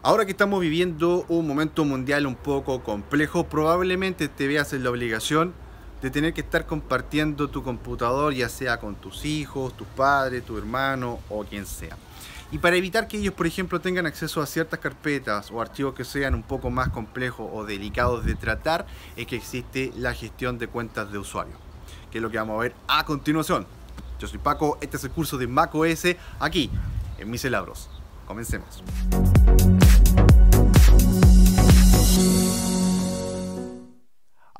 Ahora que estamos viviendo un momento mundial un poco complejo, probablemente te veas en la obligación de tener que estar compartiendo tu computador, ya sea con tus hijos, tus padres, tu hermano o quien sea. Y para evitar que ellos, por ejemplo, tengan acceso a ciertas carpetas o archivos que sean un poco más complejos o delicados de tratar, es que existe la gestión de cuentas de usuario, que es lo que vamos a ver a continuación. Yo soy Paco, este es el curso de macOS aquí en Mis Comencemos.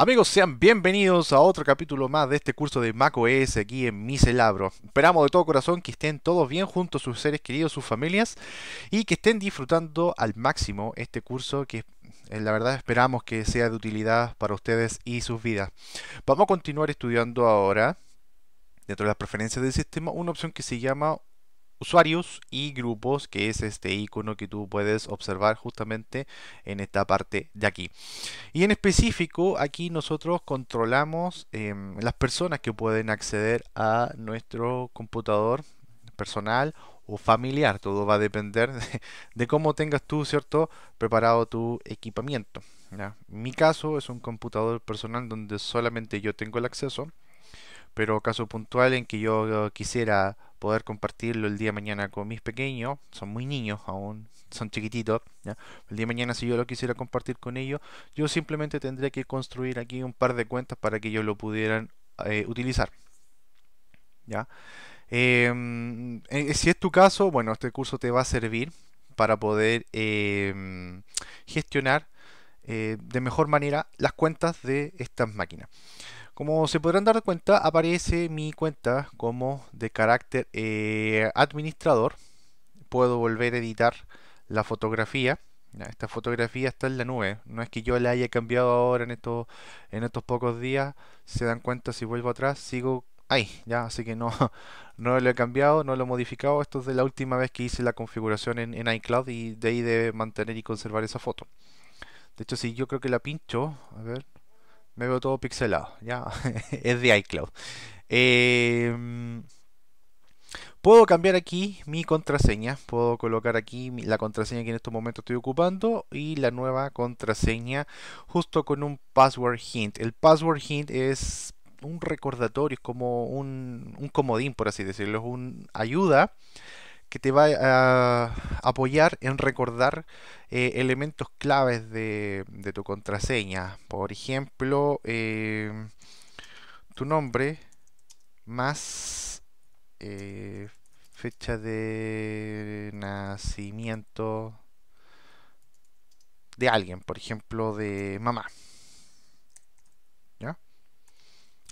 Amigos, sean bienvenidos a otro capítulo más de este curso de macOS aquí en Micelabro. Esperamos de todo corazón que estén todos bien juntos, sus seres queridos, sus familias, y que estén disfrutando al máximo este curso que eh, la verdad esperamos que sea de utilidad para ustedes y sus vidas. Vamos a continuar estudiando ahora, dentro de las preferencias del sistema, una opción que se llama usuarios y grupos que es este icono que tú puedes observar justamente en esta parte de aquí y en específico aquí nosotros controlamos em, las personas que pueden acceder a nuestro computador personal o familiar todo va a depender de, cómo tengas tú cierto preparado tu equipamiento mi caso es un computador personal donde solamente yo tengo el acceso pero caso puntual en que yo quisiera poder compartirlo el día de mañana con mis pequeños, son muy niños aún, son chiquititos, ¿ya? el día de mañana si yo lo quisiera compartir con ellos, yo simplemente tendría que construir aquí un par de cuentas para que ellos lo pudieran eh, utilizar. ¿ya? Em, eh, eh, si es tu caso, bueno, este curso te va a servir para poder em, gestionar de mejor manera las cuentas de estas máquinas. Como se podrán dar cuenta, aparece mi cuenta como de carácter eh, administrador. Puedo volver a editar la fotografía. Esta fotografía está en la nube. No es que yo la haya cambiado ahora en estos, en estos pocos días. Se dan cuenta si vuelvo atrás, sigo ahí, ya, así que no, no lo he cambiado, no lo he modificado. Esto es de la última vez que hice la configuración en, iCloud y de ahí de mantener y conservar esa foto. De hecho, si yo creo que la pincho, a ver, me veo todo pixelado, ya, es de iCloud. Em, puedo cambiar aquí mi contraseña, puedo colocar aquí la contraseña que en estos momentos estoy ocupando y la nueva contraseña justo con un password hint. El password hint es un recordatorio, es como un, un comodín, por así decirlo, es una ayuda que te va eh, a apoyar en recordar eh, elementos claves de, tu contraseña. Por ejemplo, em, tu nombre más eh, fecha de nacimiento de alguien, por ejemplo, de mamá. ¿Ya?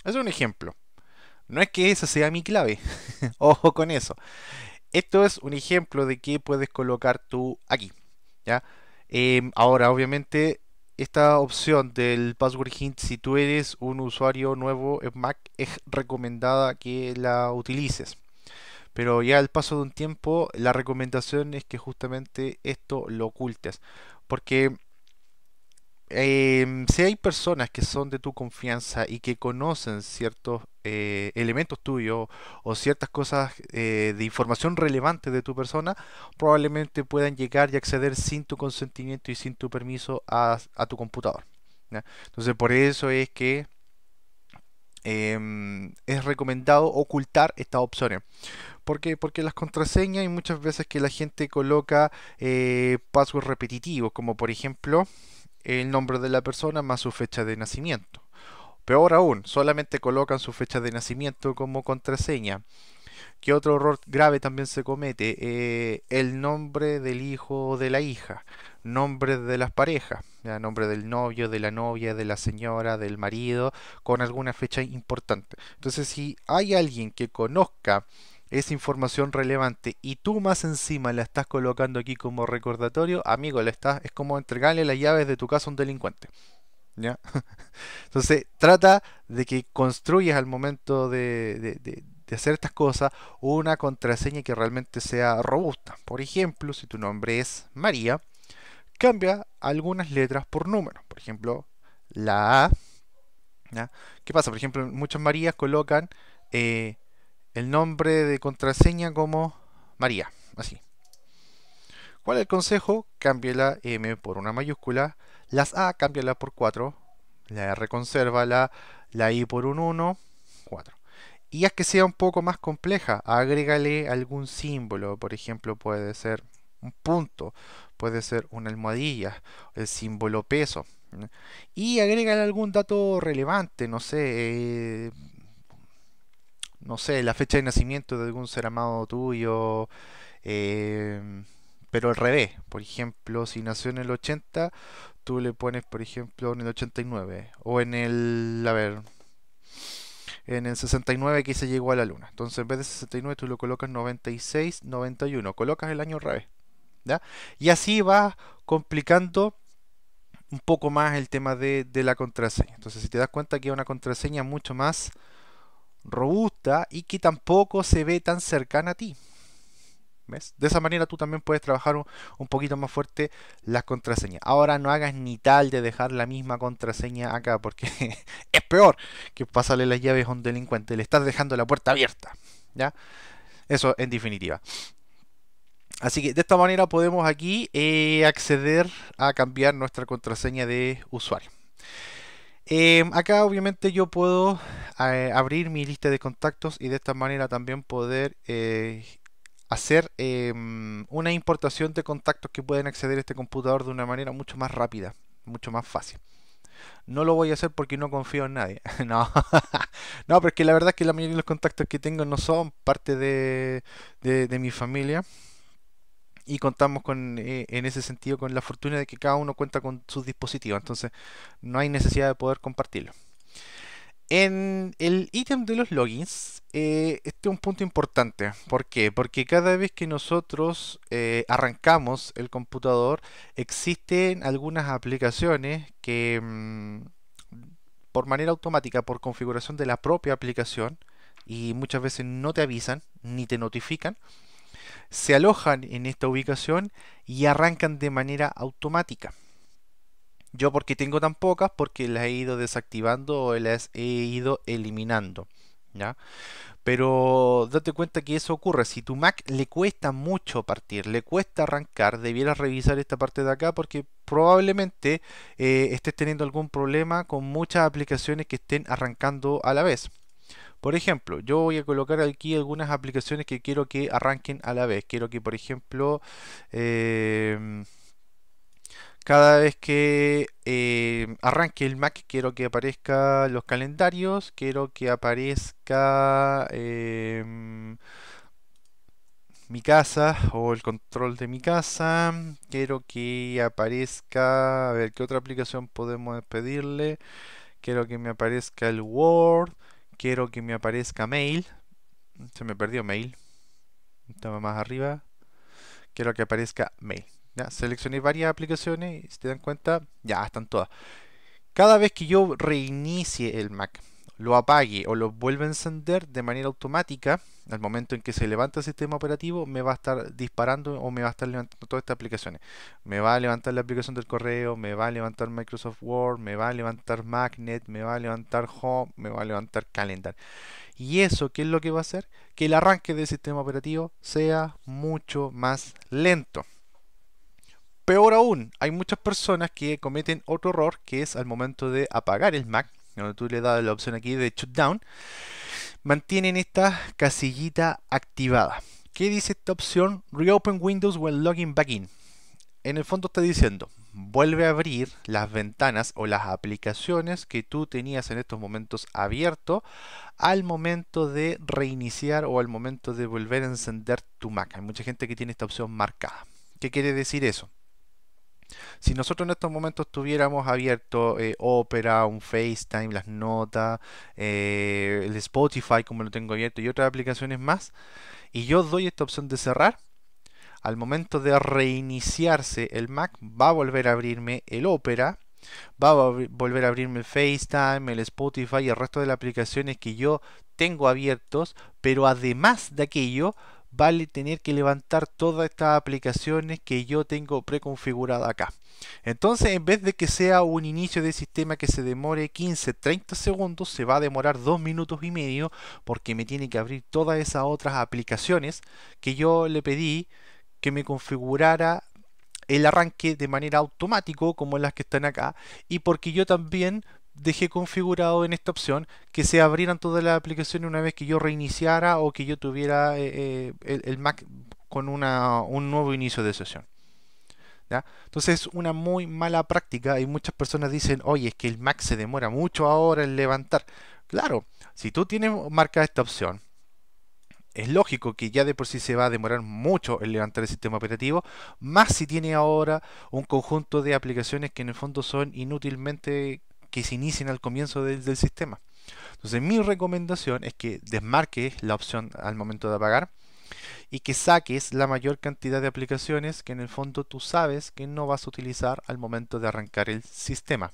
Es un ejemplo. No es que esa sea mi clave. Ojo con eso. Esto es un ejemplo de que puedes colocar tú aquí. ¿ya? Em, ahora, obviamente, esta opción del password hint, si tú eres un usuario nuevo en Mac, es recomendada que la utilices. Pero ya al paso de un tiempo, la recomendación es que justamente esto lo ocultes. Porque Em, si hay personas que son de tu confianza y que conocen ciertos eh, elementos tuyos o ciertas cosas eh, de información relevante de tu persona, probablemente puedan llegar y acceder sin tu consentimiento y sin tu permiso a, tu computador. Entonces por eso es que em, es recomendado ocultar estas opciones. ¿Por Porque las contraseñas y muchas veces que la gente coloca eh, passwords repetitivos, como por ejemplo el nombre de la persona más su fecha de nacimiento. Peor aún, solamente colocan su fecha de nacimiento como contraseña. Que otro error grave también se comete, eh, el nombre del hijo o de la hija, nombre de las parejas, nombre del novio, de la novia, de la señora, del marido, con alguna fecha importante. Entonces, si hay alguien que conozca es información relevante y tú más encima la estás colocando aquí como recordatorio, amigo, la estás, es como entregarle las llaves de tu casa a un delincuente. ¿ya? Entonces, trata de que construyas al momento de, de, hacer estas cosas una contraseña que realmente sea robusta. Por ejemplo, si tu nombre es María, cambia algunas letras por números... Por ejemplo, la A. ¿Qué pasa? Por ejemplo, muchas Marías colocan... Eh, el nombre de contraseña como María, así. ¿Cuál es el consejo? Cambie la M por una mayúscula, las A cámbiala por 4, la R consérvala, la I por un 1, 4. Y haz que sea un poco más compleja, agrégale algún símbolo, por ejemplo puede ser un punto, puede ser una almohadilla, el símbolo peso. Y agrégale algún dato relevante, no sé, eh, no sé, la fecha de nacimiento de algún ser amado tuyo, eh, pero al revés, por ejemplo, si nació en el 80, tú le pones, por ejemplo, en el 89, o en el, a ver, en el 69 que se llegó a la luna. Entonces, en vez de 69, tú lo colocas 96, 91, colocas el año al revés. ¿ya? Y así vas complicando un poco más el tema de, de la contraseña. Entonces, si te das cuenta que es una contraseña mucho más robusta y que tampoco se ve tan cercana a ti. ¿Ves? De esa manera tú también puedes trabajar un, poquito más fuerte las contraseñas. Ahora no hagas ni tal de dejar la misma contraseña acá porque es peor que pasarle las llaves a un delincuente. Le estás dejando la puerta abierta. ¿Ya? Eso en definitiva. Así que de esta manera podemos aquí eh, acceder a cambiar nuestra contraseña de usuario. Em, acá obviamente yo puedo eh, abrir mi lista de contactos y de esta manera también poder eh, hacer em, una importación de contactos que pueden acceder a este computador de una manera mucho más rápida, mucho más fácil. No lo voy a hacer porque no confío en nadie. no. no, porque la verdad es que la mayoría de los contactos que tengo no son parte de mi familia y contamos con, eh, en ese sentido con la fortuna de que cada uno cuenta con sus dispositivos, entonces no hay necesidad de poder compartirlo. En el ítem de los logins, eh, este es un punto importante. ¿Por qué? Porque cada vez que nosotros eh, arrancamos el computador, existen algunas aplicaciones que, mm, por manera automática, por configuración de la propia aplicación, y muchas veces no te avisan ni te notifican, se alojan en esta ubicación y arrancan de manera automática. Yo porque tengo tan pocas, porque las he ido desactivando o las he ido eliminando. Pero date cuenta que eso ocurre. Si tu Mac le cuesta mucho partir, le cuesta arrancar, debieras revisar esta parte de acá porque probablemente eh, estés teniendo algún problema con muchas aplicaciones que estén arrancando a la vez. Por ejemplo, yo voy a colocar aquí algunas aplicaciones que quiero que arranquen a la vez. Quiero que, por ejemplo, em, cada vez que em, arranque el Mac, quiero que aparezca los calendarios, quiero que aparezca em, mi casa o el control de mi casa. Quiero que aparezca, a ver, ¿qué otra aplicación podemos pedirle? Quiero que me aparezca el Word quiero que me aparezca mail. Se me perdió mail. Estaba más arriba. Quiero que aparezca mail. Ya, seleccioné varias aplicaciones y si te dan cuenta, ya están todas. Cada vez que yo reinicie el Mac, lo apague o lo vuelva a encender de manera automática, al momento en que se levanta el sistema operativo, me va a estar disparando o me va a estar levantando todas estas aplicaciones. Me va a levantar la aplicación del correo, me va a levantar Microsoft Word, me va a levantar Magnet, me va a levantar Home, me va a levantar Calendar. ¿Y eso qué es lo que va a hacer? Que el arranque del sistema operativo sea mucho más lento. Peor aún, hay muchas personas que cometen otro error que es al momento de apagar el Mac cuando tú le das la opción aquí de shutdown, mantienen esta casillita activada. ¿Qué dice esta opción? Reopen Windows when logging back in. En el fondo está diciendo, vuelve a abrir las ventanas o las aplicaciones que tú tenías en estos momentos abierto al momento de reiniciar o al momento de volver a encender tu Mac. Hay mucha gente que tiene esta opción marcada. ¿Qué quiere decir eso? Si nosotros en estos momentos tuviéramos abierto eh, Opera, un FaceTime, las notas, eh, el Spotify como lo tengo abierto y otras aplicaciones más, y yo doy esta opción de cerrar, al momento de reiniciarse el Mac va a volver a abrirme el Opera, va a volver a abrirme el FaceTime, el Spotify y el resto de las aplicaciones que yo tengo abiertos, pero además de aquello vale tener que levantar todas estas aplicaciones que yo tengo preconfiguradas acá. Entonces, en vez de que sea un inicio de sistema que se demore 15, 30 segundos, se va a demorar 2 minutos y medio porque me tiene que abrir todas esas otras aplicaciones que yo le pedí que me configurara el arranque de manera automático como las que están acá y porque yo también dejé configurado en esta opción que se abrieran todas las aplicaciones una vez que yo reiniciara o que yo tuviera eh, eh, el, Mac con una, un nuevo inicio de sesión. Entonces es una muy mala práctica y muchas personas dicen, oye, es que el Mac se demora mucho ahora en levantar. Claro, si tú tienes marcada esta opción, es lógico que ya de por sí se va a demorar mucho en levantar el sistema operativo, más si tiene ahora un conjunto de aplicaciones que en el fondo son inútilmente que se inicien al comienzo del, sistema. Entonces mi recomendación es que desmarques la opción al momento de apagar y que saques la mayor cantidad de aplicaciones que en el fondo tú sabes que no vas a utilizar al momento de arrancar el sistema.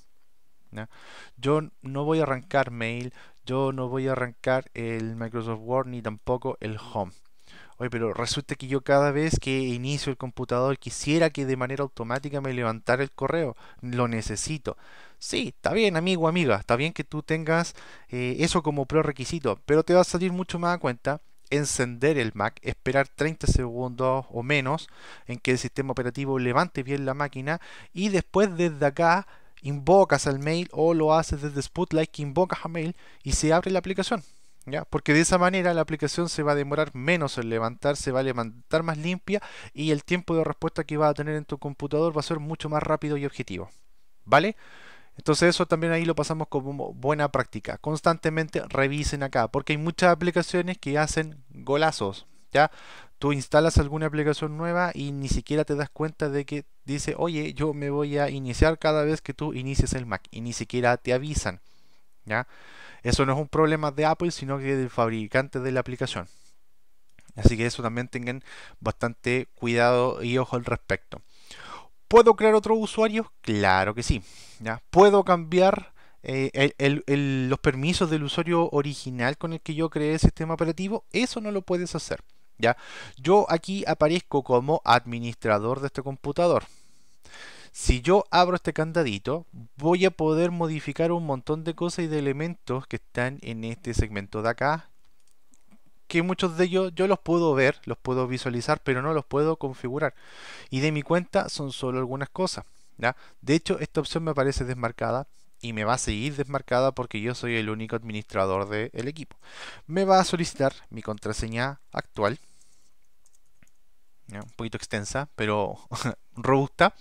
Yo no voy a arrancar mail, yo no voy a arrancar el Microsoft Word ni tampoco el Home. Oye, pero resulta que yo cada vez que inicio el computador quisiera que de manera automática me levantara el correo. Lo necesito. Sí, está bien, amigo, amiga, está bien que tú tengas eh, eso como prerequisito, pero te va a salir mucho más a cuenta encender el Mac, esperar 30 segundos o menos en que el sistema operativo levante bien la máquina y después desde acá invocas al mail o lo haces desde Spotlight que invocas a mail y se abre la aplicación. ¿Ya? Porque de esa manera la aplicación se va a demorar menos en levantar, se va a levantar más limpia y el tiempo de respuesta que va a tener en tu computador va a ser mucho más rápido y objetivo. ¿Vale? Entonces eso también ahí lo pasamos como buena práctica. Constantemente revisen acá, porque hay muchas aplicaciones que hacen golazos. ¿ya? Tú instalas alguna aplicación nueva y ni siquiera te das cuenta de que dice, oye, yo me voy a iniciar cada vez que tú inicies el Mac y ni siquiera te avisan. ¿ya? Eso no es un problema de Apple, sino que del fabricante de la aplicación. Así que eso también tengan bastante cuidado y ojo al respecto. ¿Puedo crear otro usuario? Claro que sí. ¿ya? ¿Puedo cambiar eh, los permisos del usuario original con el que yo creé el sistema operativo? Eso no lo puedes hacer. ¿ya? Yo aquí aparezco como administrador de este computador. Si yo abro este candadito, voy a poder modificar un montón de cosas y de elementos que están en este segmento de acá que muchos de ellos yo los puedo ver, los puedo visualizar, pero no los puedo configurar. Y de mi cuenta son solo algunas cosas. De hecho, esta opción me parece desmarcada y me va a seguir desmarcada porque yo soy el único administrador del equipo. Me va a solicitar mi contraseña actual, un poquito extensa, pero robusta.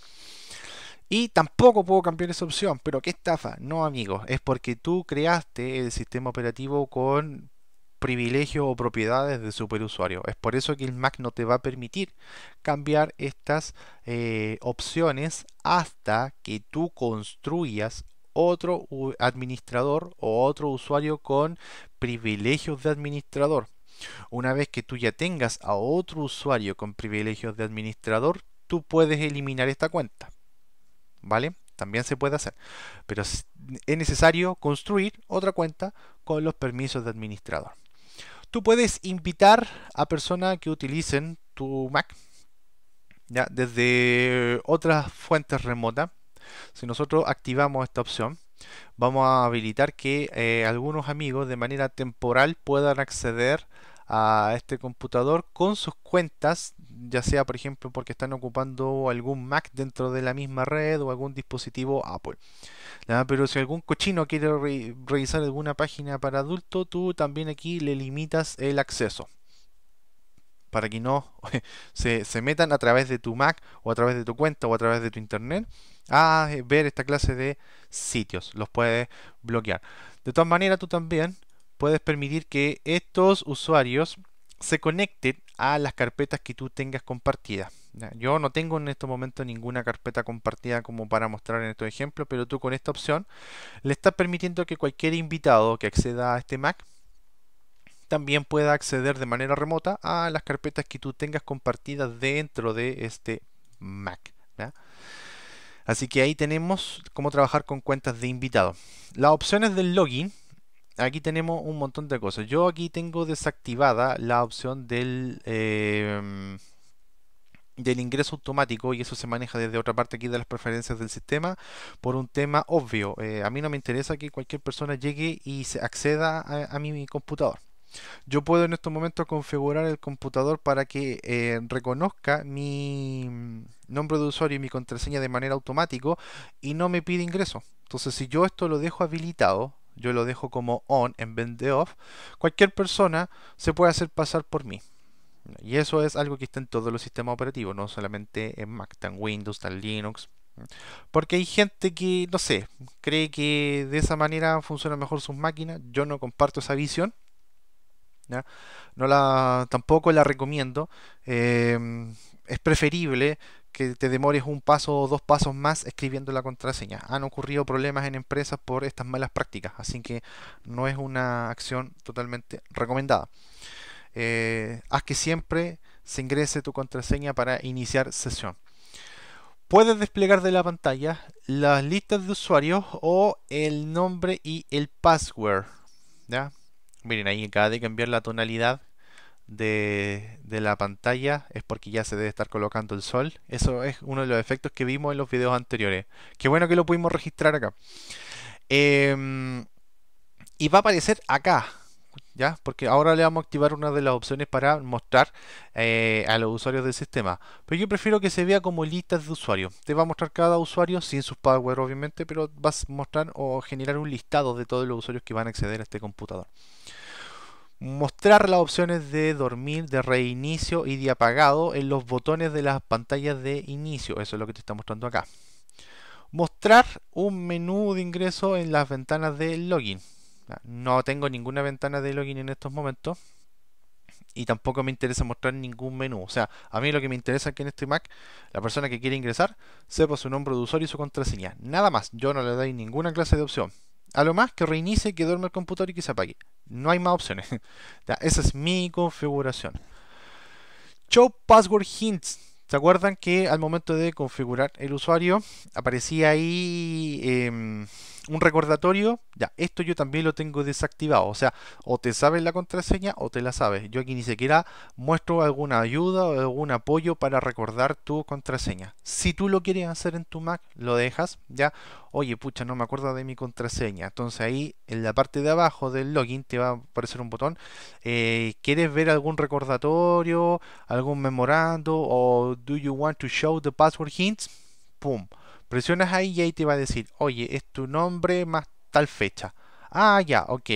Y tampoco puedo cambiar esa opción, pero qué estafa. No, amigos, es porque tú creaste el sistema operativo con privilegios o propiedades de superusuario. Es por eso que el Mac no te va a permitir cambiar estas eh, opciones hasta que tú construyas otro administrador o otro usuario con privilegios de administrador. Una vez que tú ya tengas a otro usuario con privilegios de administrador, tú puedes eliminar esta cuenta. ¿Vale? También se puede hacer. Pero es necesario construir otra cuenta con los permisos de administrador. Tú puedes invitar a personas que utilicen tu Mac ¿ya? desde otras fuentes remotas. Si nosotros activamos esta opción, vamos a habilitar que eh, algunos amigos de manera temporal puedan acceder a este computador con sus cuentas, ya sea por ejemplo porque están ocupando algún Mac dentro de la misma red o algún dispositivo Apple. Pero si algún cochino quiere revisar alguna página para adulto, tú también aquí le limitas el acceso. Para que no se, se metan a través de tu Mac o a través de tu cuenta o a través de tu internet a eh, ver esta clase de sitios. Los puedes bloquear. De todas maneras, tú también puedes permitir que estos usuarios se conecten a las carpetas que tú tengas compartidas. Yo no tengo en este momento ninguna carpeta compartida como para mostrar en estos ejemplos, pero tú con esta opción le estás permitiendo que cualquier invitado que acceda a este Mac también pueda acceder de manera remota a las carpetas que tú tengas compartidas dentro de este Mac. Así que ahí tenemos cómo trabajar con cuentas de invitados. Las opciones del login aquí tenemos un montón de cosas. Yo aquí tengo desactivada la opción del, em, del ingreso automático y eso se maneja desde otra parte aquí de las preferencias del sistema por un tema obvio. Eh, a mí no me interesa que cualquier persona llegue y se acceda a, mi computador. Yo puedo en estos momentos configurar el computador para que eh, reconozca mi nombre de usuario y mi contraseña de manera automática y no me pide ingreso. Entonces, si yo esto lo dejo habilitado, yo lo dejo como on en vez de off, cualquier persona se puede hacer pasar por mí. Y eso es algo que está en todos los sistemas operativos, no solamente en Mac, tan Windows, tan Linux. Porque hay gente que, no sé, cree que de esa manera funcionan mejor sus máquinas. Yo no comparto esa visión. No la, tampoco la recomiendo. Em, es preferible que te demores un paso o dos pasos más escribiendo la contraseña. Han ocurrido problemas en empresas por estas malas prácticas, así que no es una acción totalmente recomendada. Eh, haz que siempre se ingrese tu contraseña para iniciar sesión. Puedes desplegar de la pantalla las listas de usuarios o el nombre y el password. ¿ya? Miren, ahí acaba de cambiar la tonalidad de, la pantalla es porque ya se debe estar colocando el sol. Eso es uno de los efectos que vimos en los videos anteriores. Qué bueno que lo pudimos registrar acá. Em, y va a aparecer acá. ¿Ya? Porque ahora le vamos a activar una de las opciones para mostrar eh, a los usuarios del sistema. Pero yo prefiero que se vea como listas de usuarios. Te va a mostrar cada usuario, sin sus power obviamente, pero vas a mostrar o generar un listado de todos los usuarios que van a acceder a este computador. Mostrar las opciones de dormir, de reinicio y de apagado en los botones de las pantallas de inicio. Eso es lo que te está mostrando acá. Mostrar un menú de ingreso en las ventanas de login. Ah, no tengo ninguna ventana de login en estos momentos. Y tampoco me interesa mostrar ningún menú. O sea, a mí lo que me interesa es que en este Mac la persona que quiere ingresar sepa su nombre de usuario y su contraseña. Nada más. Yo no le doy ninguna clase de opción. A lo más que reinicie, que duerme el computador y que se apague. No hay más opciones. esa es mi configuración. Show Password Hints. ¿Se acuerdan que al momento de configurar el usuario aparecía ahí... Em, un recordatorio, ya, esto yo también lo tengo desactivado, o sea, o te sabes la contraseña o te la sabes. Yo aquí ni siquiera muestro alguna ayuda o algún apoyo para recordar tu contraseña. Si tú lo quieres hacer en tu Mac, lo dejas, ya, oye, pucha, no me acuerdo de mi contraseña. Entonces ahí en la parte de abajo del login te va a aparecer un botón, eh, ¿quieres ver algún recordatorio, algún memorando o do you want to show the password hints? ¡Pum! Presionas ahí y ahí te va a decir, oye, es tu nombre más tal fecha. Ah, ya, ok.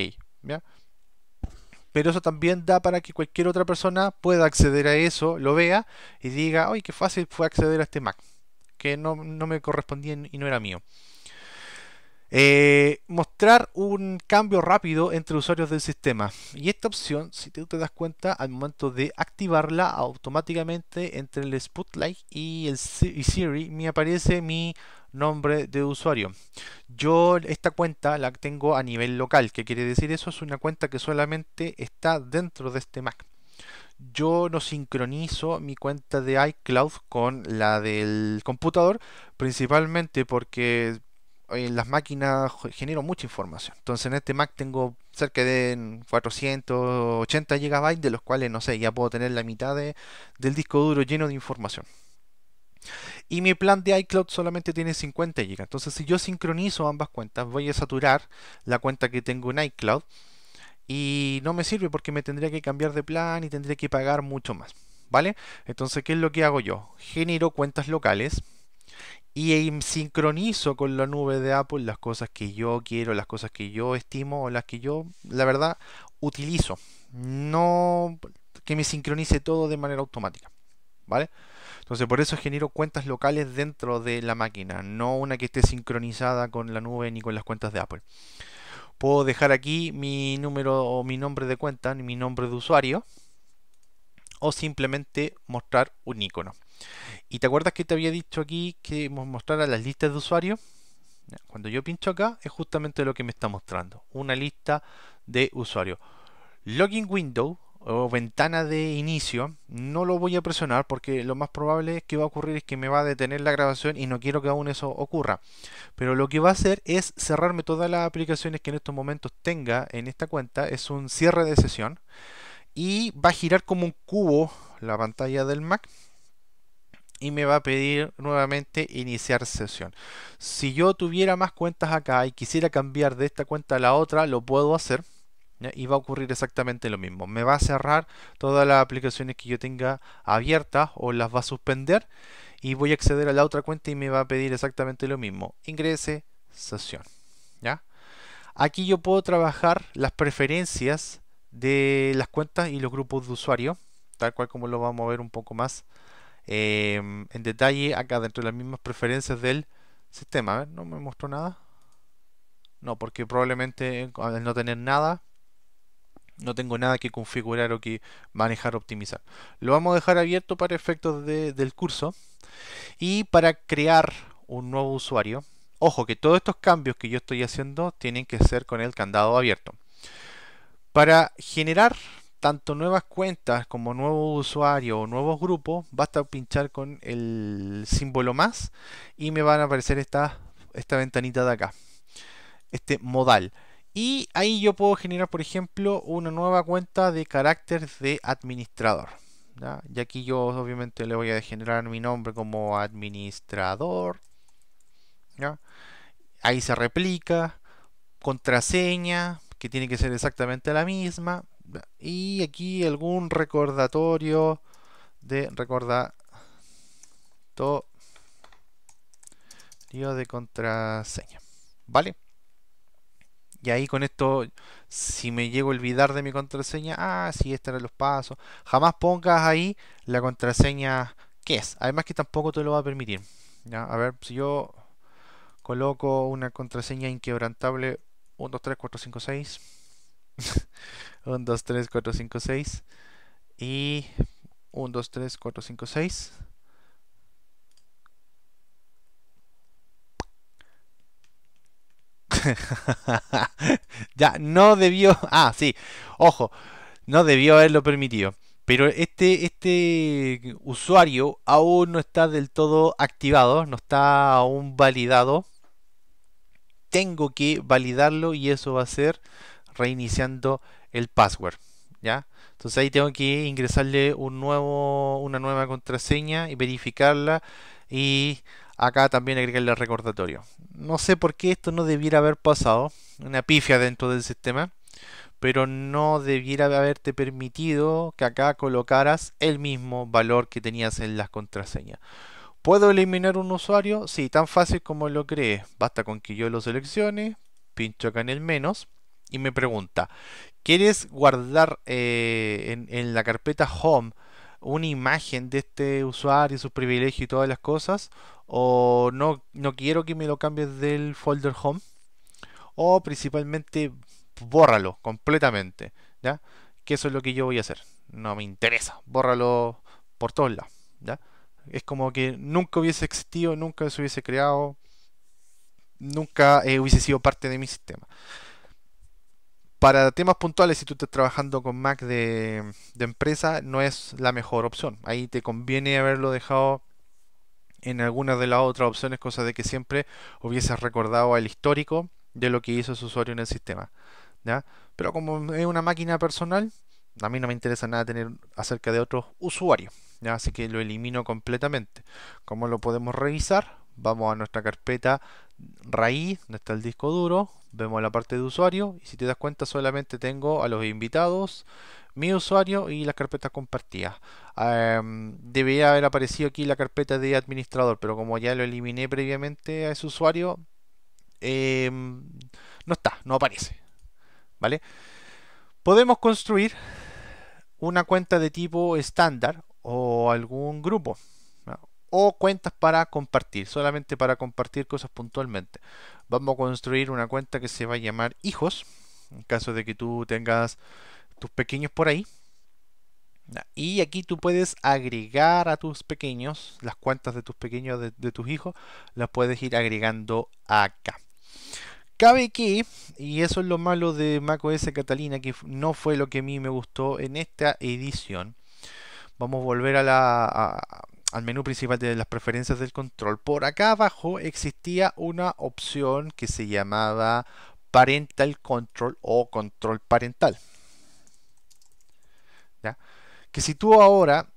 Pero eso también da para que cualquier otra persona pueda acceder a eso, lo vea y diga, oye, qué fácil fue acceder a este Mac, que no, no me correspondía y no era mío. Eh, mostrar un cambio rápido entre usuarios del sistema. Y esta opción, si tú te das cuenta, al momento de activarla automáticamente entre el Spotlight y el y Siri me aparece mi nombre de usuario. Yo esta cuenta la tengo a nivel local, que quiere decir eso es una cuenta que solamente está dentro de este Mac. Yo no sincronizo mi cuenta de iCloud con la del computador, principalmente porque las máquinas genero mucha información. Entonces en este Mac tengo cerca de 480 GB, de los cuales, no sé, ya puedo tener la mitad del disco duro lleno de información. Y mi plan de iCloud solamente tiene 50 GB. Entonces si yo sincronizo ambas cuentas, voy a saturar la cuenta que tengo en iCloud. Y no me sirve porque me tendría que cambiar de plan y tendría que pagar mucho más. ¿Vale? Entonces, ¿qué es lo que hago yo? Genero cuentas locales y em, sincronizo con la nube de Apple las cosas que yo quiero, las cosas que yo estimo o las que yo, la verdad, utilizo. No que me sincronice todo de manera automática. ¿Vale? Entonces por eso genero cuentas locales dentro de la máquina, no una que esté sincronizada con la nube ni con las cuentas de Apple. Puedo dejar aquí mi número o mi nombre de cuenta, mi nombre de usuario, o simplemente mostrar un icono. Y te acuerdas que te había dicho aquí que mostrara las listas de usuarios. Cuando yo pincho acá es justamente lo que me está mostrando, una lista de usuarios. Login window o ventana de inicio, no lo voy a presionar porque lo más probable es que va a ocurrir es que me va a detener la grabación y no quiero que aún eso ocurra. Pero lo que va a hacer es cerrarme todas las aplicaciones que en estos momentos tenga en esta cuenta, es un cierre de sesión y va a girar como un cubo la pantalla del Mac y me va a pedir nuevamente iniciar sesión. Si yo tuviera más cuentas acá y quisiera cambiar de esta cuenta a la otra, lo puedo hacer y va a ocurrir exactamente lo mismo. Me va a cerrar todas las aplicaciones que yo tenga abiertas o las va a suspender y voy a acceder a la otra cuenta y me va a pedir exactamente lo mismo. Ingrese sesión. ¿ya? Aquí yo puedo trabajar las preferencias de las cuentas y los grupos de usuario, tal cual como lo vamos a ver un poco más Em, en detalle acá dentro de las mismas preferencias del sistema. no me mostró nada. No, porque probablemente al no tener nada, no tengo nada que configurar o que manejar optimizar. Lo vamos a dejar abierto para efectos del curso y para crear un nuevo usuario. Ojo que todos estos cambios que yo estoy haciendo tienen que ser con el candado abierto. Para generar tanto nuevas cuentas como nuevos usuario o nuevos grupos, basta pinchar con el símbolo más y me van a aparecer esta, esta ventanita de acá, este modal. Y ahí yo puedo generar, por ejemplo, una nueva cuenta de carácter de administrador. ¿ya? Y aquí yo obviamente le voy a generar mi nombre como administrador. Ahí se replica. Contraseña, que tiene que ser exactamente la misma y aquí algún recordatorio de recordatorio de contraseña. ¿Vale? Y ahí con esto, si me llego a olvidar de mi contraseña, ah, sí, estos eran los pasos. Jamás pongas ahí la contraseña que es. Además que tampoco te lo va a permitir. ¿ya? A ver, si yo coloco una contraseña inquebrantable 1, 2, 3, 4, 5, 6. 1, 2, 3, 4, 5, 6. Y 1, 2, 3, 4, 5, 6. ya, no debió... Ah, sí. Ojo, no debió haberlo permitido. Pero este, este usuario aún no está del todo activado, no está aún validado. Tengo que validarlo y eso va a ser reiniciando el password. ¿ya? Entonces ahí tengo que ingresarle un nuevo, una nueva contraseña y verificarla y acá también agregarle el recordatorio. No sé por qué esto no debiera haber pasado, una pifia dentro del sistema, pero no debiera haberte permitido que acá colocaras el mismo valor que tenías en las contraseñas. ¿Puedo eliminar un usuario? Sí, tan fácil como lo crees. Basta con que yo lo seleccione, pincho acá en el menos y me pregunta, quieres guardar eh, en, la carpeta home una imagen de este usuario, sus privilegios y todas las cosas, o no, no quiero que me lo cambies del folder home, o principalmente bórralo completamente, ¿ya? Que eso es lo que yo voy a hacer. No me interesa, bórralo por todos lados, ¿ya? Es como que nunca hubiese existido, nunca se hubiese creado, nunca eh, hubiese sido parte de mi sistema para temas puntuales, si tú estás trabajando con Mac de, empresa, no es la mejor opción. Ahí te conviene haberlo dejado en alguna de las otras opciones, cosa de que siempre hubieses recordado el histórico de lo que hizo ese usuario en el sistema. ¿ya? Pero como es una máquina personal, a mí no me interesa nada tener acerca de otros usuarios. Así que lo elimino completamente. ¿Cómo lo podemos revisar? Vamos a nuestra carpeta raíz, donde está el disco duro, vemos la parte de usuario y si te das cuenta solamente tengo a los invitados, mi usuario y las carpetas compartidas. Em, debería haber aparecido aquí la carpeta de administrador, pero como ya lo eliminé previamente a ese usuario, em, no está, no aparece. ¿Vale? Podemos construir una cuenta de tipo estándar o algún grupo o cuentas para compartir, solamente para compartir cosas puntualmente. Vamos a construir una cuenta que se va a llamar hijos, en caso de que tú tengas tus pequeños por ahí. Y aquí tú puedes agregar a tus pequeños, las cuentas de tus pequeños, de, tus hijos, las puedes ir agregando acá. Cabe que, y eso es lo malo de macOS Catalina, que no fue lo que a mí me gustó en esta edición, vamos a volver a la, al menú principal de las preferencias del control, por acá abajo existía una opción que se llamaba Parental Control o Control Parental. Que si tú ahora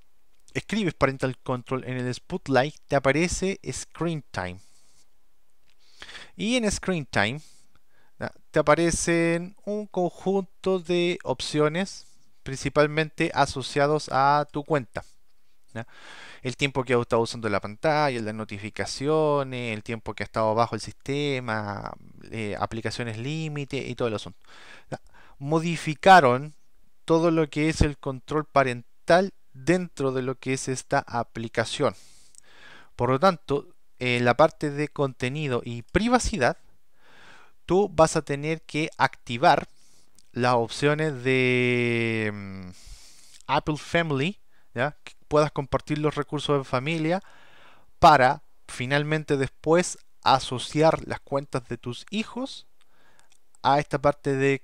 escribes Parental Control en el Spotlight, te aparece Screen Time. Y en Screen Time te aparecen un conjunto de opciones principalmente asociados a tu cuenta. El tiempo que ha estado usando la pantalla, las notificaciones, el tiempo que ha estado bajo el sistema, eh, aplicaciones límite y todo el asunto. Modificaron todo lo que es el control parental dentro de lo que es esta aplicación. Por lo tanto, en la parte de contenido y privacidad, tú vas a tener que activar las opciones de mm, Apple Family, ¿ya? puedas compartir los recursos de familia para finalmente después asociar las cuentas de tus hijos a esta parte de,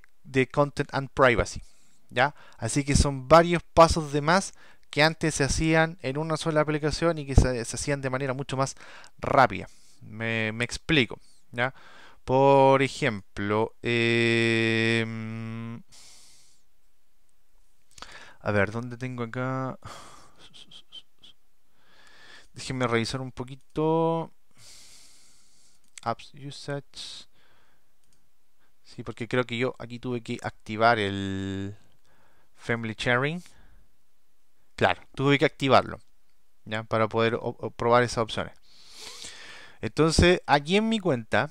content and privacy. ¿ya? Así que son varios pasos de más que antes se hacían en una sola aplicación y que se, hacían de manera mucho más rápida. Me, explico. ¿ya? Por ejemplo, em, a ver, ¿dónde tengo acá? Déjenme revisar un poquito. Apps usage. Sí, porque creo que yo aquí tuve que activar el Family Sharing. Claro, tuve que activarlo. ¿ya? Para poder probar esas opciones. Entonces, aquí en mi cuenta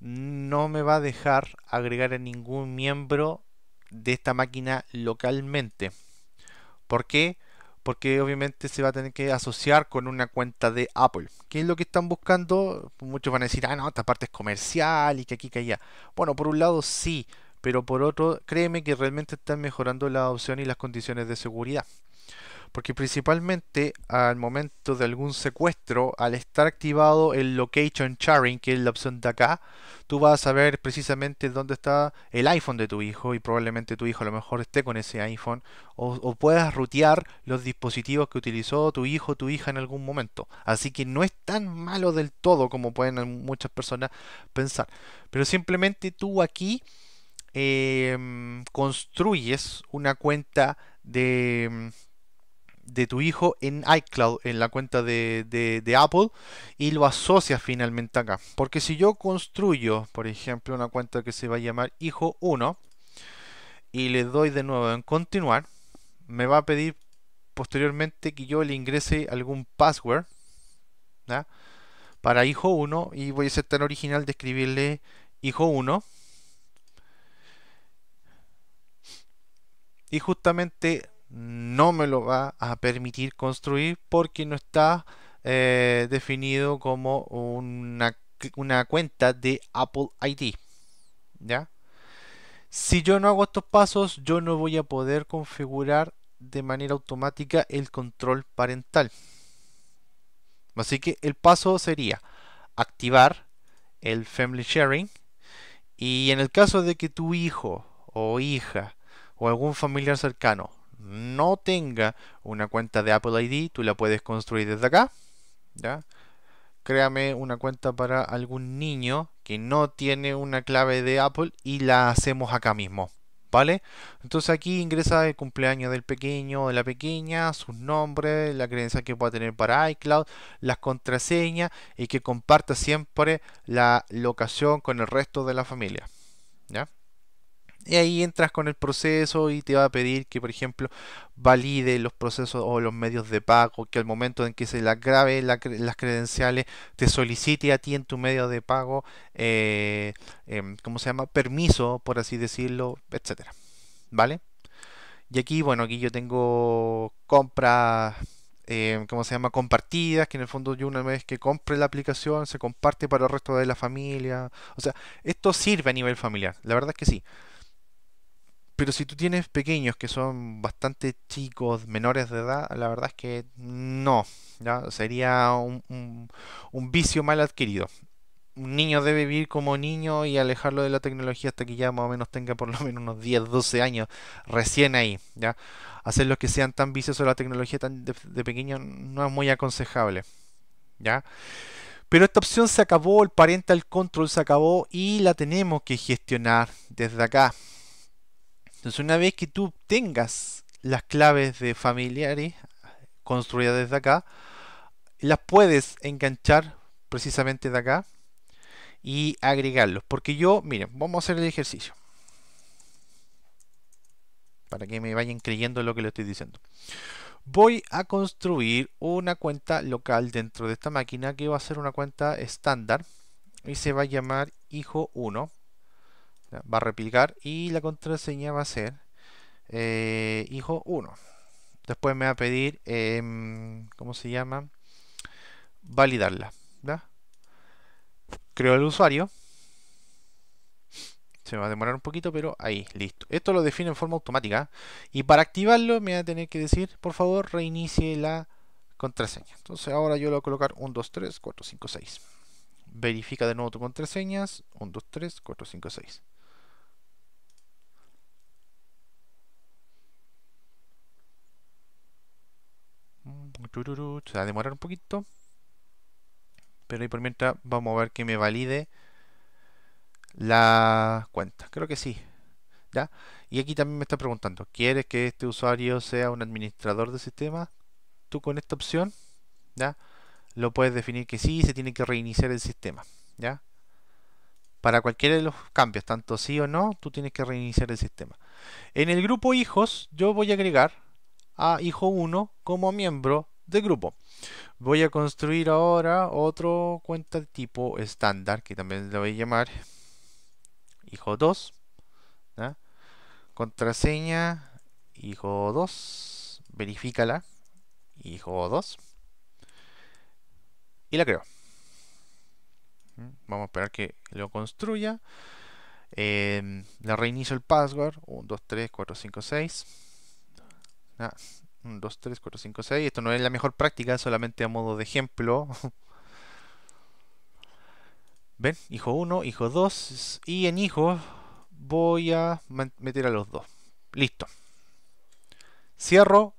no me va a dejar agregar a ningún miembro de esta máquina localmente. ¿Por qué? Porque porque obviamente se va a tener que asociar con una cuenta de Apple. ¿Qué es lo que están buscando? Muchos van a decir, ah, no, esta parte es comercial y que aquí, caía. Bueno, por un lado sí, pero por otro, créeme que realmente están mejorando la opción y las condiciones de seguridad porque principalmente al momento de algún secuestro, al estar activado el location sharing, que es la opción de acá, tú vas a saber precisamente dónde está el iPhone de tu hijo y probablemente tu hijo a lo mejor esté con ese iPhone o, puedas rutear los dispositivos que utilizó tu hijo o tu hija en algún momento. Así que no es tan malo del todo como pueden muchas personas pensar. Pero simplemente tú aquí... Em, construyes una cuenta de, em, de tu hijo en iCloud, en la cuenta de, de, Apple, y lo asocia finalmente acá. Porque si yo construyo, por ejemplo, una cuenta que se va a llamar hijo 1, y le doy de nuevo en continuar, me va a pedir posteriormente que yo le ingrese algún password para hijo 1 y voy a ser tan original de escribirle hijo 1 y justamente no me lo va a permitir construir porque no está eh, definido como una, una, cuenta de Apple ID. ¿ya? Si yo no hago estos pasos, yo no voy a poder configurar de manera automática el control parental. Así que el paso sería activar el Family Sharing y en el caso de que tu hijo o hija o algún familiar cercano no tenga una cuenta de Apple ID, tú la puedes construir desde acá. ¿ya? Créame una cuenta para algún niño que no tiene una clave de Apple y la hacemos acá mismo. ¿Vale? Entonces aquí ingresa el cumpleaños del pequeño o de la pequeña, sus nombres, la creencia que pueda tener para iCloud, las contraseñas y que comparta siempre la locación con el resto de la familia. ¿Ya? Y ahí entras con el proceso y te va a pedir que, por ejemplo, valide los procesos o los medios de pago, que al momento en que se las grabe las credenciales, te solicite a ti en tu medio de pago, eh, em, ¿cómo se llama? Permiso, por así decirlo, etcétera. ¿Vale? Y aquí, bueno, aquí yo tengo compras eh, ¿cómo se llama? Compartidas, que en el fondo yo una vez que compre la aplicación se comparte para el resto de la familia. O sea, esto sirve a nivel familiar, la verdad es que sí. Pero si tú tienes pequeños que son bastante chicos, menores de edad, la verdad es que no. ¿ya? Sería un, un, vicio mal adquirido. Un niño debe vivir como niño y alejarlo de la tecnología hasta que ya más o menos tenga por lo menos unos 10, 12 años recién ahí. ¿ya? Hacerlos que sean tan viciosos de la tecnología tan de, de pequeño no es muy aconsejable. ¿ya? Pero esta opción se acabó, el parental control se acabó y la tenemos que gestionar desde acá. Entonces, una vez que tú tengas las claves de familiares construidas desde acá, las puedes enganchar precisamente de acá y agregarlos. Porque yo, miren, vamos a hacer el ejercicio. Para que me vayan creyendo lo que le estoy diciendo. Voy a construir una cuenta local dentro de esta máquina que va a ser una cuenta estándar y se va a llamar hijo 1 va a replicar y la contraseña va a ser eh, hijo 1 después me va a pedir eh, ¿cómo se llama? validarla ¿verdad? creo el usuario se va a demorar un poquito pero ahí, listo esto lo define en forma automática ¿eh? y para activarlo me va a tener que decir por favor reinicie la contraseña entonces ahora yo lo voy a colocar 1, 2, 3, 4, 5, 6 verifica de nuevo tu contraseñas 1, 2, 3, 4, 5, 6 Mm, se va a demorar un poquito. Pero ahí por mientras vamos a ver que me valide la cuenta. Creo que sí. ¿Ya? Y aquí también me está preguntando, ¿quieres que este usuario sea un administrador de sistema? Tú con esta opción, ¿ya? Lo puedes definir que sí, se tiene que reiniciar el sistema, ¿ya? Para cualquiera de los cambios, tanto sí o no, tú tienes que reiniciar el sistema. En el grupo hijos, yo voy a agregar a hijo 1 como miembro del grupo. Voy a construir ahora otro cuenta de tipo estándar que también le voy a llamar hijo 2. Contraseña hijo 2. Verifícala. Hijo 2. Y la creo. ¿Mm? Vamos a esperar que lo construya. Eh, le reinicio el password. 1, 2, 3, 4, 5, 6. 1, 2, 3, 4, 5, 6. Esto no es la mejor práctica, solamente a modo de ejemplo. ¿Ven? Hijo 1, hijo 2. Y en hijo voy a meter a los dos. Listo. Cierro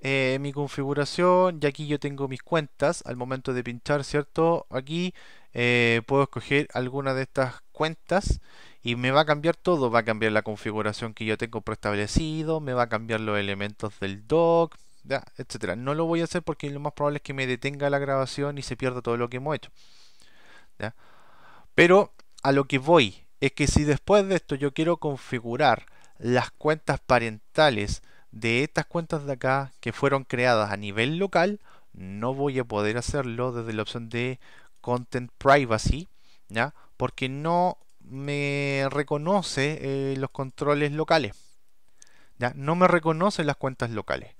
eh, mi configuración y aquí yo tengo mis cuentas. Al momento de pinchar, ¿cierto? Aquí eh, puedo escoger alguna de estas cuentas y me va a cambiar todo, va a cambiar la configuración que yo tengo preestablecido, me va a cambiar los elementos del doc etcétera. No lo voy a hacer porque lo más probable es que me detenga la grabación y se pierda todo lo que hemos hecho. Pero a lo que voy es que si después de esto yo quiero configurar las cuentas parentales de estas cuentas de acá que fueron creadas a nivel local, no voy a poder hacerlo desde la opción de Content Privacy, ¿ya? porque no me reconoce eh, los controles locales. ¿ya? No me reconoce las cuentas locales.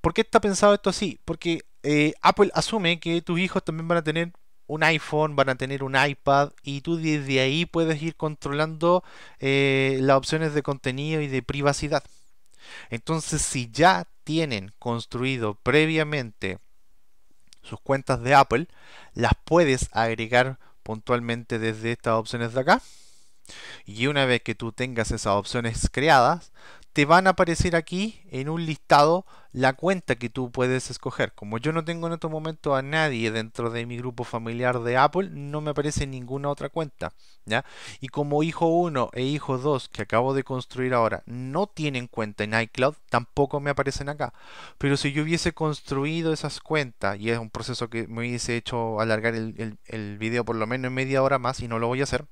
¿Por qué está pensado esto así? Porque eh, Apple asume que tus hijos también van a tener un iPhone, van a tener un iPad y tú desde ahí puedes ir controlando eh, las opciones de contenido y de privacidad. Entonces, si ya tienen construido previamente sus cuentas de Apple, las puedes agregar puntualmente desde estas opciones de acá. Y una vez que tú tengas esas opciones creadas, te van a aparecer aquí en un listado la cuenta que tú puedes escoger. Como yo no tengo en este momento a nadie dentro de mi grupo familiar de Apple, no me aparece ninguna otra cuenta. ¿ya? Y como hijo 1 e hijo 2 que acabo de construir ahora no tienen cuenta en iCloud, tampoco me aparecen acá. Pero si yo hubiese construido esas cuentas, y es un proceso que me hubiese hecho alargar el, el, video por lo menos en media hora más y no lo voy a hacer,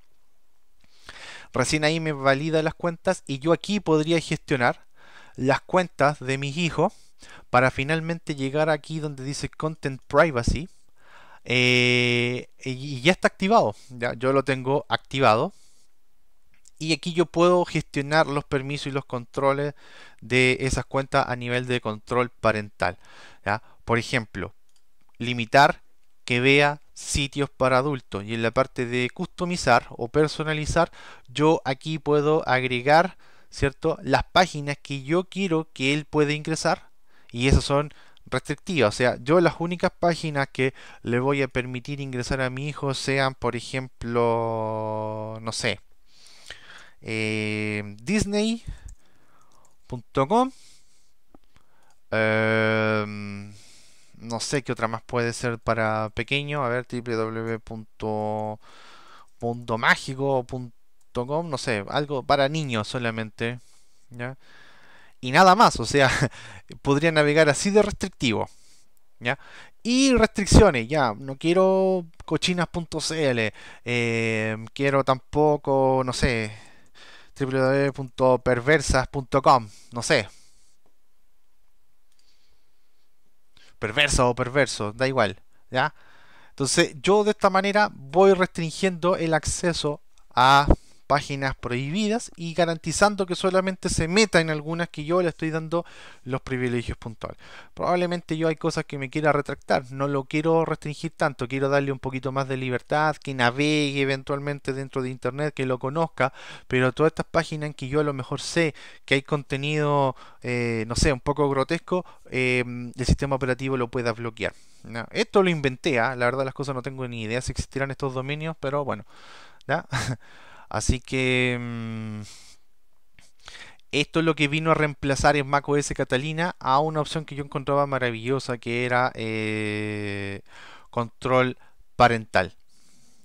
Recién ahí me valida las cuentas y yo aquí podría gestionar las cuentas de mis hijos para finalmente llegar aquí donde dice Content Privacy. Eh, y ya está activado. Ya, yo lo tengo activado. Y aquí yo puedo gestionar los permisos y los controles de esas cuentas a nivel de control parental. ¿ya? Por ejemplo, limitar que vea sitios para adultos y en la parte de customizar o personalizar yo aquí puedo agregar cierto las páginas que yo quiero que él puede ingresar y esas son restrictivas o sea yo las únicas páginas que le voy a permitir ingresar a mi hijo sean por ejemplo no sé eh, disney.com no sé qué otra más puede ser para pequeño. A ver, www.mágico.com, no sé, algo para niños solamente. ¿ya? Y nada más, o sea, podría navegar así de restrictivo. ¿ya? Y restricciones, ya, no quiero cochinas.cl, eh, quiero tampoco, no sé, www.perversas.com, no sé, perversa o perverso, da igual, ¿ya? Entonces yo de esta manera voy restringiendo el acceso a páginas prohibidas y garantizando que solamente se meta en algunas que yo le estoy dando los privilegios puntuales. Probablemente yo hay cosas que me quiera retractar, no lo quiero restringir tanto, quiero darle un poquito más de libertad, que navegue eventualmente dentro de Internet, que lo conozca, pero todas estas páginas en que yo a lo mejor sé que hay contenido, eh, no sé, un poco grotesco, em, el sistema operativo lo pueda bloquear. esto lo inventé, ¿ah? la verdad las cosas no tengo ni idea si existirán estos dominios, pero bueno. ¿ya? Así que mm, esto es lo que vino a reemplazar en macOS Catalina a una opción que yo encontraba maravillosa que era eh, control parental.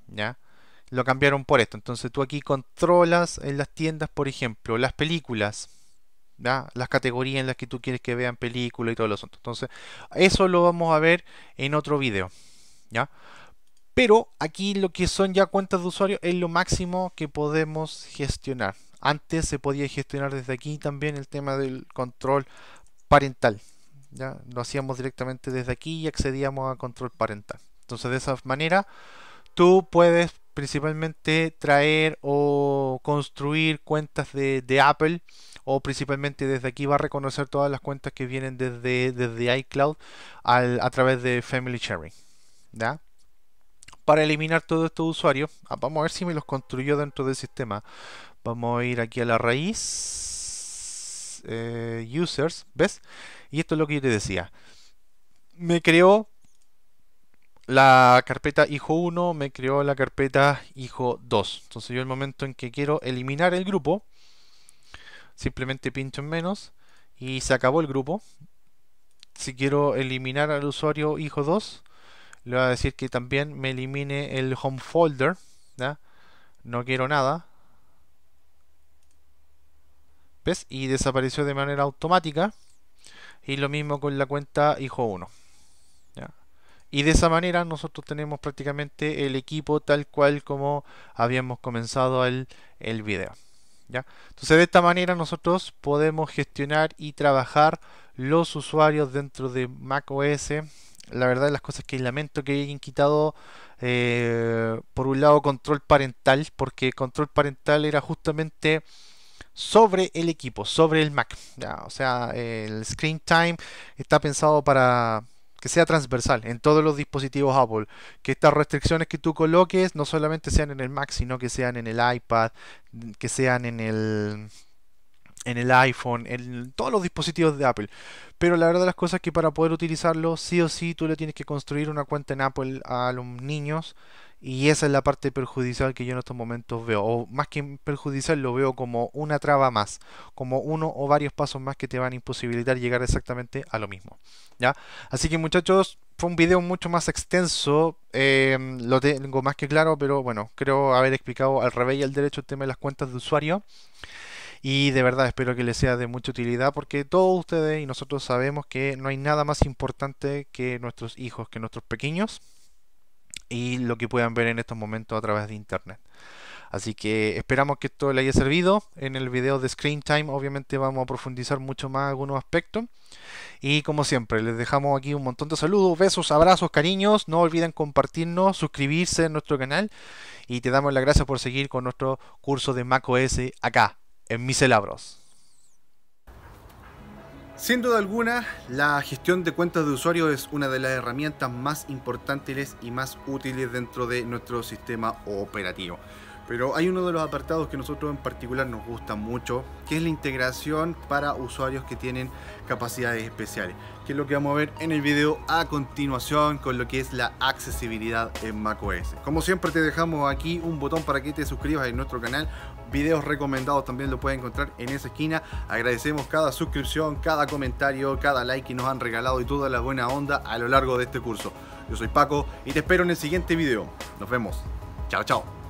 ¿ya? Lo cambiaron por esto. Entonces tú aquí controlas en las tiendas, por ejemplo, las películas. ¿Ya? las categorías en las que tú quieres que vean películas y todo lo Entonces, eso lo vamos a ver en otro video. ¿ya? Pero aquí lo que son ya cuentas de usuario es lo máximo que podemos gestionar. Antes se podía gestionar desde aquí también el tema del control parental. ¿ya? Lo hacíamos directamente desde aquí y accedíamos a control parental. Entonces de esa manera tú puedes principalmente traer o construir cuentas de, Apple o principalmente desde aquí va a reconocer todas las cuentas que vienen desde, iCloud a través de Family Sharing. ¿ya? para eliminar todos estos usuarios. Ah, vamos a ver si me los construyó dentro del sistema. Vamos a ir aquí a la raíz. Eh, users, ¿ves? Y esto es lo que yo te decía. Me creó la carpeta hijo 1, me creó la carpeta hijo 2. Entonces yo el momento en que quiero eliminar el grupo, simplemente pincho en menos y se acabó el grupo. Si quiero eliminar al usuario hijo 2, le voy a decir que también me elimine el home folder no quiero nada ¿ves? y desapareció de manera automática y lo mismo con la cuenta hijo 1 y de esa manera nosotros tenemos prácticamente el equipo tal cual como habíamos comenzado el, el video ¿ya? entonces de esta manera nosotros podemos gestionar y trabajar los usuarios dentro de macOS la verdad las cosas que lamento que hayan quitado, eh, por un lado, control parental, porque control parental era justamente sobre el equipo, sobre el Mac. o sea, el screen time está pensado para que sea transversal en todos los dispositivos Apple. Que estas restricciones que tú coloques no solamente sean en el Mac, sino que sean en el iPad, que sean en el en el iPhone, en todos los dispositivos de Apple. Pero la verdad de las cosas es que para poder utilizarlo, sí o sí, tú le tienes que construir una cuenta en Apple a los niños. Y esa es la parte perjudicial que yo en estos momentos veo. O más que perjudicial, lo veo como una traba más. Como uno o varios pasos más que te van a imposibilitar llegar exactamente a lo mismo. ¿Ya? Así que muchachos, fue un video mucho más extenso. Eh, lo tengo más que claro, pero bueno, creo haber explicado al revés y al derecho el tema de las cuentas de usuario. Y de verdad espero que les sea de mucha utilidad porque todos ustedes y nosotros sabemos que no hay nada más importante que nuestros hijos, que nuestros pequeños y lo que puedan ver en estos momentos a través de internet. Así que esperamos que esto les haya servido. En el video de Screen Time obviamente vamos a profundizar mucho más algunos aspectos. Y como siempre, les dejamos aquí un montón de saludos, besos, abrazos, cariños. No olviden compartirnos, suscribirse a nuestro canal. Y te damos las gracias por seguir con nuestro curso de macOS acá, en Miselabros. Sin duda alguna, la gestión de cuentas de usuario es una de las herramientas más importantes y más útiles dentro de nuestro sistema operativo. Pero hay uno de los apartados que nosotros en particular nos gusta mucho, que es la integración para usuarios que tienen capacidades especiales, que es lo que vamos a ver en el video a continuación con lo que es la accesibilidad en macOS. Como siempre te dejamos aquí un botón para que te suscribas en nuestro canal videos recomendados también lo pueden encontrar en esa esquina. Agradecemos cada suscripción, cada comentario, cada like que nos han regalado y toda la buena onda a lo largo de este curso. Yo soy Paco y te espero en el siguiente video. Nos vemos. Chao, chao.